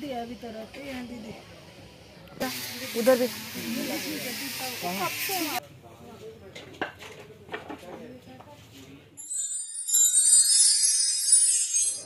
दीदी अभी तो दीदी उधर भी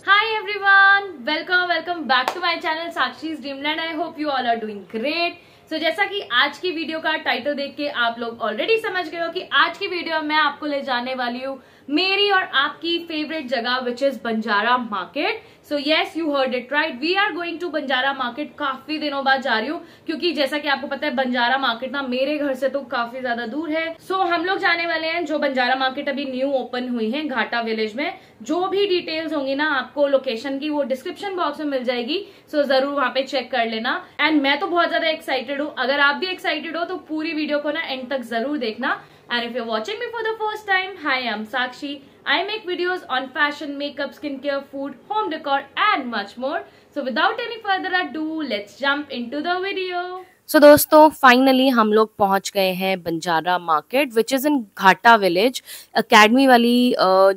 hi everyone welcome welcome back to my channel Sakshi dreamland I hope you all are doing great so जैसा कि आज की वीडियो का टाइटल देख के आप लोग ऑलरेडी समझ गए हो कि आज की वीडियो में मैं आपको ले जाने वाली हूँ मेरी और आपकी फेवरेट जगह which is Banjara market so yes you heard it right we are going to Banjara market काफी दिनों बाद जा रही हूँ क्योंकि जैसा कि आपको पता है बंजारा मार्केट ना मेरे घर से तो काफी ज्यादा दूर है सो so, हम लोग जाने वाले हैं जो बंजारा मार्केट अभी न्यू ओपन हुई है घाटा विलेज में जो भी डिटेल्स होंगी ना आपको लोकेशन की वो डिस्क्रिप्शन बॉक्स में मिल जाएगी सो so, जरूर वहां पे चेक कर लेना एंड मैं तो बहुत ज्यादा एक्साइटेड हूँ अगर आप भी एक्साइटेड हो तो पूरी वीडियो को ना एंड तक जरूर देखना and if you watching me for the first time hi I'm Sakshi I make videos on fashion, makeup, skincare, food, home decor and much more. So without any further ado, let's jump into the video. So so, दोस्तों finally हम लोग पहुंच गए हैं Banjara market which is in Ghata village academy वाली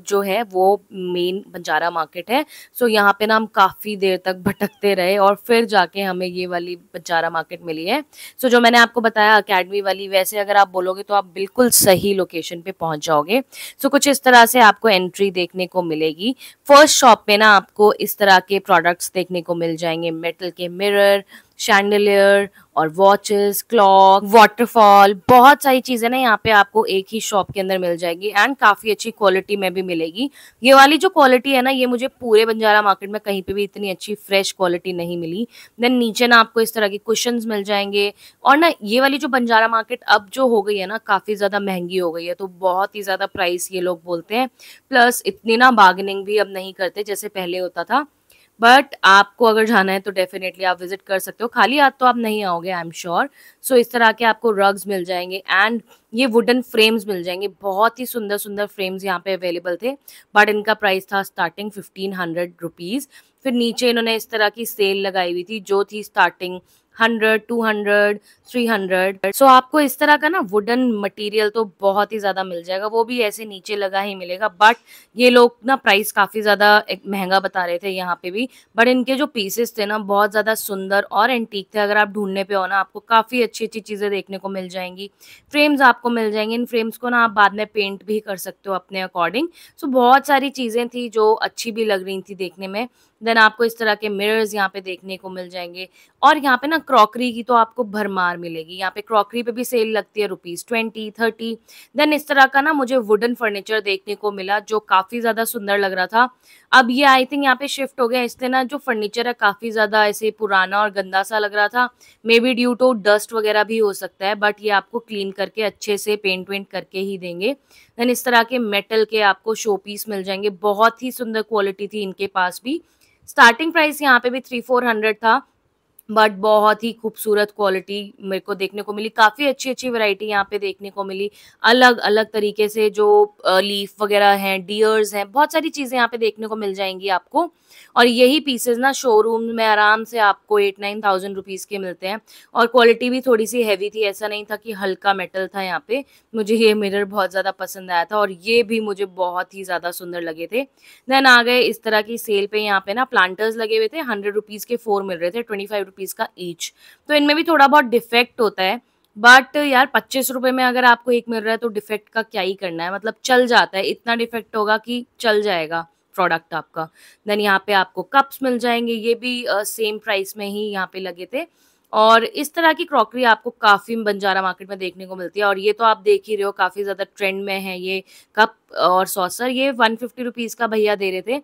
जो है वो मेन बंजारा मार्केट है सो so, यहाँ पे ना हम काफ़ी देर तक भटकते रहे और फिर जाके हमें ये वाली बंजारा मार्केट मिली है सो so, जो मैंने आपको बताया अकेडमी वाली वैसे अगर आप बोलोगे तो आप बिल्कुल सही लोकेशन पे पहुँच जाओगे सो so, कुछ इस तरह से आपको एंट्री देखने को मिलेगी फर्स्ट शॉप पे ना आपको इस तरह के प्रोडक्ट्स देखने को मिल जाएंगे मेटल के मिररर शैंडलियर और वॉचेस क्लॉक वाटरफॉल बहुत सारी चीज़ें ना यहाँ पे आपको एक ही शॉप के अंदर मिल जाएगी एंड काफ़ी अच्छी क्वालिटी में भी मिलेगी ये वाली जो क्वालिटी है ना ये मुझे पूरे बंजारा मार्केट में कहीं पे भी इतनी अच्छी फ्रेश क्वालिटी नहीं मिली देन नीचे ना आपको इस तरह के क्वेश्चन मिल जाएंगे और ना ये वाली जो बंजारा मार्केट अब जो हो गई है ना काफ़ी ज़्यादा महंगी हो गई है तो बहुत ही ज़्यादा प्राइस ये लोग बोलते हैं प्लस इतनी ना बार्गनिंग भी अब नहीं करते जैसे पहले होता था बट आपको अगर जाना है तो डेफिनेटली आप विजिट कर सकते हो खाली हाथ तो आप नहीं आओगे आई एम श्योर सो इस तरह के आपको रग्स मिल जाएंगे एंड ये वुडन फ्रेम्स मिल जाएंगे बहुत ही सुंदर सुंदर फ्रेम्स यहाँ पे अवेलेबल थे बट इनका प्राइस था स्टार्टिंग फिफ्टीन हंड्रेड रुपीज़ फिर नीचे इन्होंने इस तरह की सेल लगाई हुई थी जो थी starting hundred two hundred three hundred so आपको इस तरह का ना वुडन मटेरियल तो बहुत ही ज़्यादा मिल जाएगा वो भी ऐसे नीचे लगा ही मिलेगा बट ये लोग ना प्राइस काफ़ी ज़्यादा महंगा बता रहे थे यहाँ पे भी बट इनके जो पीसेस थे ना बहुत ज़्यादा सुंदर और एंटीक थे अगर आप ढूंढने पे हो ना आपको काफ़ी अच्छी अच्छी चीज़ें देखने को मिल जाएंगी फ्रेम्स आपको मिल जाएंगे इन फ्रेम्स को ना आप बाद में पेंट भी कर सकते हो अपने अकॉर्डिंग सो so, बहुत सारी चीज़ें थी जो अच्छी भी लग रही थी देखने में देन आपको इस तरह के मिरर्स यहाँ पे देखने को मिल जाएंगे और यहाँ पे ना क्रॉकरी की तो आपको भरमार मिलेगी यहाँ पे क्रॉकरी पे भी सेल लगती है रुपीज़ ट्वेंटी थर्टी देन इस तरह का ना मुझे वुडन फर्नीचर देखने को मिला जो काफ़ी ज़्यादा सुंदर लग रहा था अब ये आई थिंक यहाँ पे शिफ्ट हो गया इसलिए ना जो फर्नीचर है काफ़ी ज़्यादा ऐसे पुराना और गंदा सा लग रहा था maybe due to dust वगैरह भी हो सकता है बट ये आपको क्लीन करके अच्छे से पेंट वेंट करके ही देंगे देन इस तरह के मेटल के आपको शो पीस मिल जाएंगे बहुत ही सुंदर क्वालिटी थी इनके पास भी स्टार्टिंग प्राइस यहाँ पे भी थ्री फोर हंड्रेड था बट बहुत ही खूबसूरत क्वालिटी मेरे को देखने को मिली काफ़ी अच्छी अच्छी वैरायटी यहाँ पे देखने को मिली अलग अलग तरीके से जो लीफ वगैरह हैं डियर्स हैं बहुत सारी चीज़ें यहाँ पे देखने को मिल जाएंगी आपको और यही पीसेज ना शोरूम में आराम से आपको एट नाइन थाउजेंड रुपीज़ के मिलते हैं और क्वालिटी भी थोड़ी सी हैवी थी ऐसा नहीं था कि हल्का मेटल था यहाँ पे मुझे ये मिरर बहुत ज़्यादा पसंद आया था और ये भी मुझे बहुत ही ज़्यादा सुंदर लगे थे देन आ गए इस तरह की सेल पे यहाँ पे ना प्लांटर्स लगे हुए थे हंड्रेड रुपीज़ के फोर मिल रहे थे ट्वेंटी फाइव रुपीज़ का ईच तो इनमें भी थोड़ा बहुत डिफेक्ट होता है बट यार पच्चीस रुपए में अगर आपको एक मिल रहा है तो डिफेक्ट का क्या ही करना है मतलब चल जाता है इतना डिफेक्ट होगा कि चल जाएगा प्रोडक्ट आपका देन यहाँ पे आपको कप्स मिल जाएंगे ये भी सेम uh, प्राइस में ही यहाँ पे लगे थे और इस तरह की क्रॉकरी आपको काफ़ी बंजारा मार्केट में देखने को मिलती है और ये तो आप देख ही रहे हो काफ़ी ज़्यादा ट्रेंड में है ये कप और सॉसर ये वन फिफ्टी रुपीज़ का भैया दे रहे थे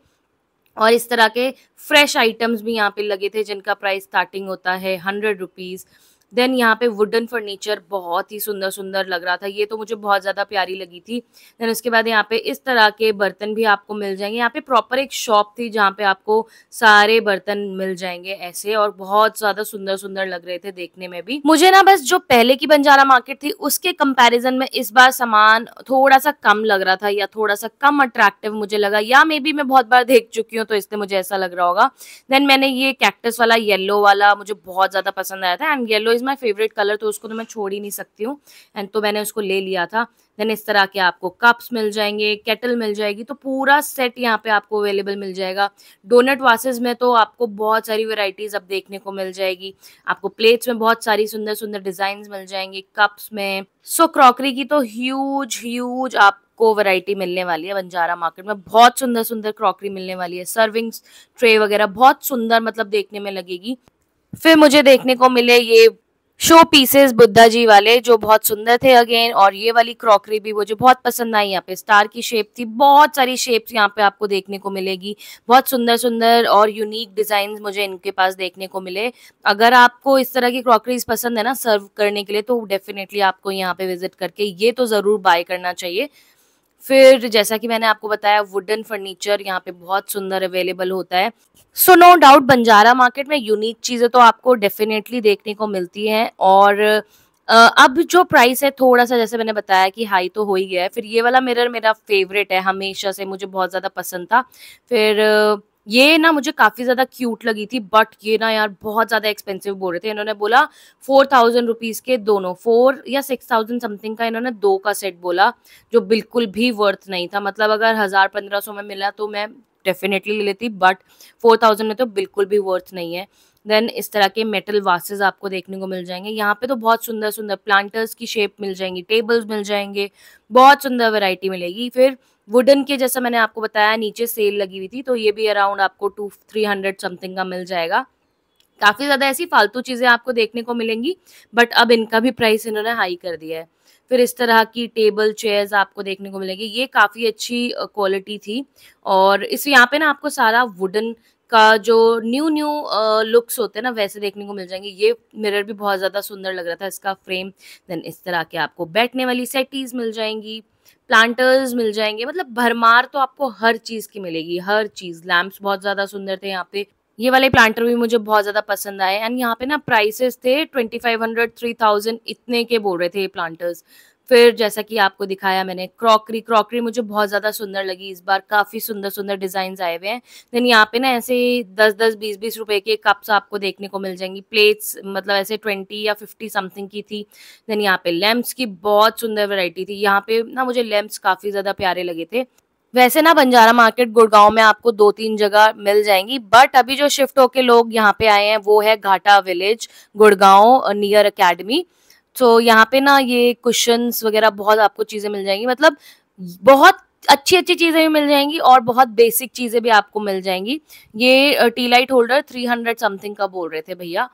और इस तरह के फ्रेश आइटम्स भी यहाँ पे लगे थे जिनका प्राइस स्टार्टिंग होता है हंड्रेड रुपीज़ देन यहाँ पे वुडन फर्नीचर बहुत ही सुंदर सुंदर लग रहा था ये तो मुझे बहुत ज़्यादा प्यारी लगी थी देन उसके बाद यहाँ पे इस तरह के बर्तन भी आपको मिल जाएंगे यहाँ पे प्रॉपर एक शॉप थी जहाँ पे आपको सारे बर्तन मिल जाएंगे ऐसे और बहुत ज़्यादा सुंदर सुंदर लग रहे थे देखने में भी मुझे ना बस जो पहले की बंजारा मार्केट थी उसके कंपेरिजन में इस बार सामान थोड़ा सा कम लग रहा था या थोड़ा सा कम अट्रैक्टिव मुझे लगा या मे बी मैं बहुत बार देख चुकी हूँ तो इससे मुझे ऐसा लग रहा होगा देन मैंने ये कैक्टस वाला येलो वाला मुझे बहुत ज़्यादा पसंद आया था and yellow is my favourite colour तो उसको तो मैं छोड़ ही नहीं सकती हूँ एंड तो मैंने उसको ले लिया था देन इस तरह के आपको कप्स मिल जाएंगे केटल मिल जाएगी तो पूरा सेट यहाँ पे आपको अवेलेबल मिल जाएगा डोनट वासेज में तो आपको बहुत सारी वेराइटीज़ अब देखने को मिल जाएगी आपको प्लेट्स में बहुत सारी सुंदर सुंदर डिज़ाइन मिल जाएंगे कप्स में सो so, क्रॉकरी की तो ह्यूज ह्यूज आप को वैरायटी मिलने वाली है बंजारा मार्केट में बहुत सुंदर सुंदर क्रॉकरी मिलने वाली है सर्विंग्स ट्रे वगैरह बहुत सुंदर मतलब देखने में लगेगी फिर मुझे देखने को मिले ये शो पीसेस बुद्धा जी वाले जो बहुत सुंदर थे अगेन और ये वाली क्रॉकरी भी मुझे बहुत पसंद आई यहाँ पे स्टार की शेप थी बहुत सारी शेप्स यहाँ पे आपको देखने को मिलेगी बहुत सुंदर सुंदर और यूनिक डिजाइन मुझे इनके पास देखने को मिले अगर आपको इस तरह की क्रॉकरीज पसंद है ना सर्व करने के लिए तो डेफिनेटली आपको यहाँ पे विजिट करके ये तो ज़रूर बाय करना चाहिए फिर जैसा कि मैंने आपको बताया वुडन फर्नीचर यहाँ पे बहुत सुंदर अवेलेबल होता है so no doubt Banjara market में यूनिक चीज़ें तो आपको डेफिनेटली देखने को मिलती हैं और अब जो प्राइस है थोड़ा सा जैसे मैंने बताया कि हाई तो हो ही गया है फिर ये वाला मिरर मेरा फेवरेट है हमेशा से मुझे बहुत ज़्यादा पसंद था फिर ये ना मुझे काफ़ी ज़्यादा क्यूट लगी थी बट ये ना यार बहुत ज़्यादा एक्सपेंसिव बोल रहे थे इन्होंने बोला फोर थाउजेंड रुपीज़ के दोनों फोर या सिक्स थाउजेंड समथिंग का इन्होंने दो का सेट बोला जो बिल्कुल भी वर्थ नहीं था मतलब अगर हज़ार पंद्रह सौ में मिला तो मैं डेफिनेटली ले लेती बट फोर थाउजेंड में तो बिल्कुल भी वर्थ नहीं है देन इस तरह के मेटल वासेज आपको देखने को मिल जाएंगे यहाँ पे तो बहुत सुंदर सुंदर प्लांटर्स की शेप मिल जाएंगी टेबल्स मिल जाएंगे बहुत सुंदर वेराइटी मिलेगी फिर वुडन के जैसा मैंने आपको बताया नीचे सेल लगी हुई थी तो ये भी अराउंड आपको टू थ्री हंड्रेड समथिंग का मिल जाएगा काफ़ी ज़्यादा ऐसी फालतू चीज़ें आपको देखने को मिलेंगी बट अब इनका भी प्राइस इन्होंने हाई कर दिया है फिर इस तरह की टेबल चेयर्स आपको देखने को मिलेंगी ये काफ़ी अच्छी क्वालिटी थी और इस यहाँ पे ना आपको सारा वुडन का जो न्यू न्यू लुक्स होते हैं ना वैसे देखने को मिल जाएंगे ये मिरर भी बहुत ज़्यादा सुंदर लग रहा था इसका फ्रेम देन इस तरह के आपको बैठने वाली सेटीज़ मिल जाएंगी प्लांटर्स मिल जाएंगे मतलब भरमार तो आपको हर चीज़ की मिलेगी हर चीज़ लैम्प्स बहुत ज़्यादा सुंदर थे यहाँ पे ये वाले प्लांटर भी मुझे बहुत ज़्यादा पसंद आए एंड यहाँ पे ना प्राइसेस थे twenty five hundred three thousand इतने के बोल रहे थे ये प्लांटर्स फिर जैसा कि आपको दिखाया मैंने क्रॉकरी क्रॉकरी मुझे बहुत ज़्यादा सुंदर लगी इस बार काफ़ी सुंदर सुंदर डिज़ाइन आए हुए हैं देन यहाँ पे ना ऐसे दस दस बीस बीस रुपए के कप्स आपको देखने को मिल जाएंगी प्लेट्स मतलब ऐसे ट्वेंटी या फिफ्टी समथिंग की थी देन यहाँ पे लैम्प्स की बहुत सुंदर वेराइटी थी यहाँ पे ना मुझे लैम्प्स काफ़ी ज़्यादा प्यारे लगे थे वैसे ना बंजारा मार्केट गुड़गांव में आपको दो तीन जगह मिल जाएंगी बट अभी जो शिफ्ट होके लोग यहाँ पे आए हैं वो है Ghata village Gurgaon near academy so so, यहाँ पे ना ये क्वेश्चन वगैरह बहुत आपको चीज़ें मिल जाएंगी मतलब बहुत अच्छी अच्छी चीज़ें भी मिल जाएंगी और बहुत बेसिक चीज़ें भी आपको मिल जाएंगी ये tea light holder three hundred something का बोल रहे थे भैया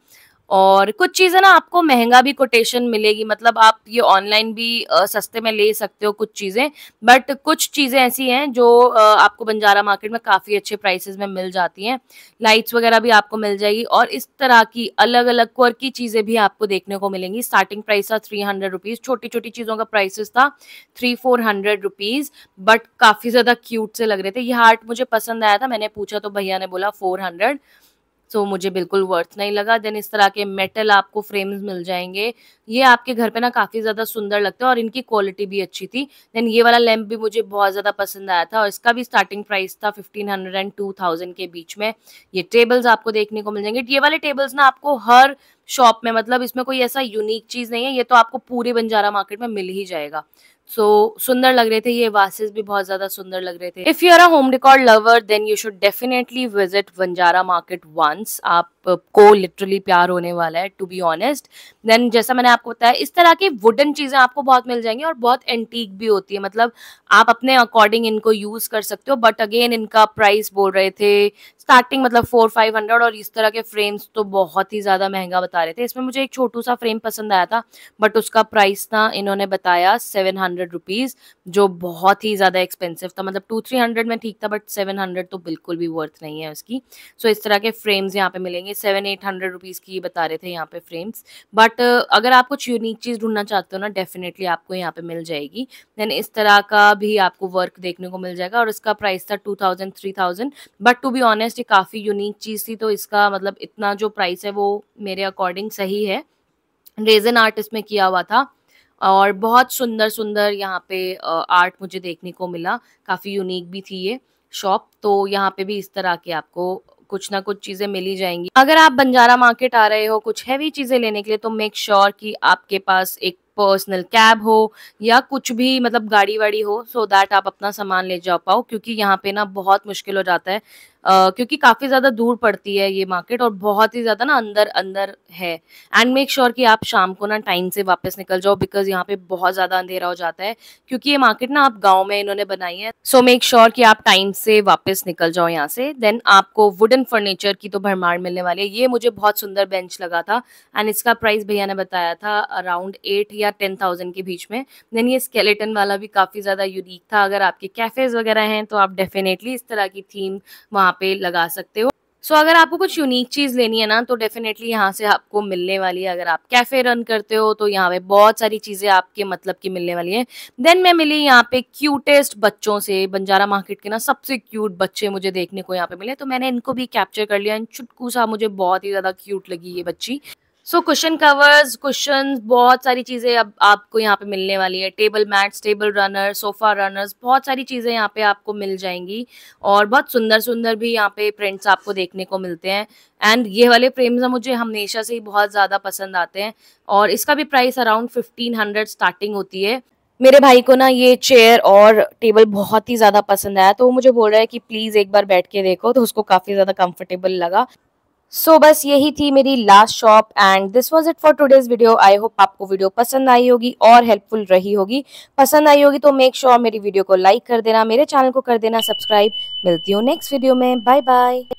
और कुछ चीज़ें ना आपको महंगा भी कोटेशन मिलेगी मतलब आप ये ऑनलाइन भी आ, सस्ते में ले सकते हो कुछ चीज़ें बट कुछ चीज़ें ऐसी हैं जो आ, आपको बंजारा मार्केट में काफ़ी अच्छे प्राइसेस में मिल जाती हैं लाइट्स वगैरह भी आपको मिल जाएगी और इस तरह की अलग अलग क्वर की चीज़ें भी आपको देखने को मिलेंगी स्टार्टिंग प्राइस था थ्री हंड्रेड रुपीज़ छोटी छोटी चीज़ों का प्राइसेस था three four hundred rupees but काफ़ी ज़्यादा क्यूट से लग रहे थे ये हार्ट मुझे पसंद आया था मैंने पूछा तो भैया ने बोला फोर हंड्रेड सो तो मुझे बिल्कुल वर्थ नहीं लगा देन इस तरह के मेटल आपको फ्रेम्स मिल जाएंगे ये आपके घर पे ना काफ़ी ज़्यादा सुंदर लगते हैं और इनकी क्वालिटी भी अच्छी थी देन ये वाला लैम्प भी मुझे बहुत ज़्यादा पसंद आया था और इसका भी स्टार्टिंग प्राइस था fifteen hundred and two thousand के बीच में ये टेबल्स आपको देखने को मिल जाएंगे ये वाले टेबल्स ना आपको हर शॉप में मतलब इसमें कोई ऐसा यूनिक चीज़ नहीं है ये तो आपको पूरे बंजारा मार्केट में मिल ही जाएगा सो so, सुंदर लग रहे थे ये वासेस भी बहुत ज्यादा सुंदर लग रहे थे if you are a home record lover then you should definitely visit Banjara market once आप uh, को लिटरली प्यार होने वाला है टू बी ऑनेस्ट देन जैसा मैंने आपको बताया इस तरह की वुडन चीज़ें आपको बहुत मिल जाएंगी और बहुत एंटीक भी होती है मतलब आप अपने अकॉर्डिंग इनको यूज़ कर सकते हो बट अगेन इनका प्राइस बोल रहे थे स्टार्टिंग मतलब फोर फाइव हंड्रेड और इस तरह के फ्रेम्स तो बहुत ही ज़्यादा महंगा बता रहे थे इसमें मुझे एक छोटू सा फ्रेम पसंद आया था बट उसका प्राइस ना इन्होंने बताया सेवन हंड्रेड रुपीज़ जो बहुत ही ज़्यादा एक्सपेंसिव था मतलब टू थ्री हंड्रेड में ठीक था बट सेवन हंड्रेड तो बिल्कुल भी वर्थ नहीं है उसकी सो so, इस तरह के फ्रेम्स यहाँ पे मिलेंगे सेवन एट हंड्रेड रुपीज़ की बता रहे थे यहाँ पे फ्रेम्स बट uh, अगर आप कुछ यूनिक चीज़ ढूंढना चाहते हो ना डेफिनेटली आपको यहाँ पे मिल जाएगी देन इस तरह का भी आपको वर्क देखने को मिल जाएगा और इसका प्राइस था two thousand three thousand but to be honest ये काफ़ी यूनिक चीज़ थी तो इसका मतलब इतना जो प्राइस है वो मेरे अकॉर्डिंग सही है रेजन आर्ट इसमें किया हुआ था और बहुत सुंदर सुंदर यहाँ पे आर्ट मुझे देखने को मिला काफ़ी यूनिक भी थी ये शॉप तो यहाँ पे भी इस तरह के आपको कुछ ना कुछ चीज़ें मिली जाएंगी अगर आप बंजारा मार्केट आ रहे हो कुछ हैवी चीज़ें लेने के लिए तो मेक श्योर sure कि आपके पास एक पर्सनल कैब हो या कुछ भी मतलब गाड़ी वाड़ी हो सो so दैट आप अपना सामान ले जा पाओ क्योंकि यहाँ पे ना बहुत मुश्किल हो जाता है क्योंकि काफी ज्यादा दूर पड़ती है ये मार्केट और बहुत ही ज्यादा ना अंदर अंदर है एंड मेक श्योर कि आप शाम को ना टाइम से वापस निकल जाओ बिकॉज यहाँ पे बहुत ज्यादा अंधेरा हो जाता है क्योंकि ये मार्केट ना आप गाँव में इन्होंने बनाई है सो मेक श्योर कि आप टाइम से वापस निकल जाओ यहाँ से देन आपको वुडन फर्नीचर की तो भरमार मिलने वाली है ये मुझे बहुत सुंदर बेंच लगा था एंड इसका प्राइस भैया ने बताया था अराउंड एट या टेन थाउजेंड के बीच में देन ये स्केलेटन वाला भी काफी ज्यादा यूनिक था अगर आपके कैफेज वगैरह हैं तो आप डेफिनेटली इस तरह की थीम वहां पे लगा सकते हो सो so, अगर आपको कुछ यूनिक चीज़ लेनी है ना तो डेफिनेटली यहाँ से आपको मिलने वाली है अगर आप कैफ़े रन करते हो तो यहाँ पे बहुत सारी चीज़ें आपके मतलब की मिलने वाली है देन मैं मिली यहाँ पे क्यूटेस्ट बच्चों से बंजारा मार्केट के ना सबसे क्यूट बच्चे मुझे देखने को यहाँ पे मिले तो मैंने इनको भी कैप्चर कर लिया चुटकू सा मुझे बहुत ही ज़्यादा क्यूट लगी ये बच्ची सो कुशन कवर्स कुशन बहुत सारी चीज़ें अब आपको यहाँ पे मिलने वाली है table mats table runner sofa runners बहुत सारी चीज़ें यहाँ पे आपको मिल जाएंगी और बहुत सुंदर सुंदर भी यहाँ पे प्रिंट्स आपको देखने को मिलते हैं एंड ये वाले फ्रेम्स ना मुझे हमेशा से ही बहुत ज़्यादा पसंद आते हैं और इसका भी प्राइस अराउंड फिफ्टीन स्टार्टिंग होती है मेरे भाई को ना ये चेयर और टेबल बहुत ही ज़्यादा पसंद आया तो वो मुझे बोल रहा है कि प्लीज़ एक बार बैठ के देखो तो उसको काफ़ी ज़्यादा कंफर्टेबल लगा सो so, बस यही थी मेरी last shop and this was it for today's video I hope आपको वीडियो पसंद आई होगी और हेल्पफुल रही होगी पसंद आई होगी तो मेक श्योर sure मेरी वीडियो को लाइक कर देना मेरे चैनल को कर देना सब्सक्राइब मिलती हूँ नेक्स्ट वीडियो में बाय बाय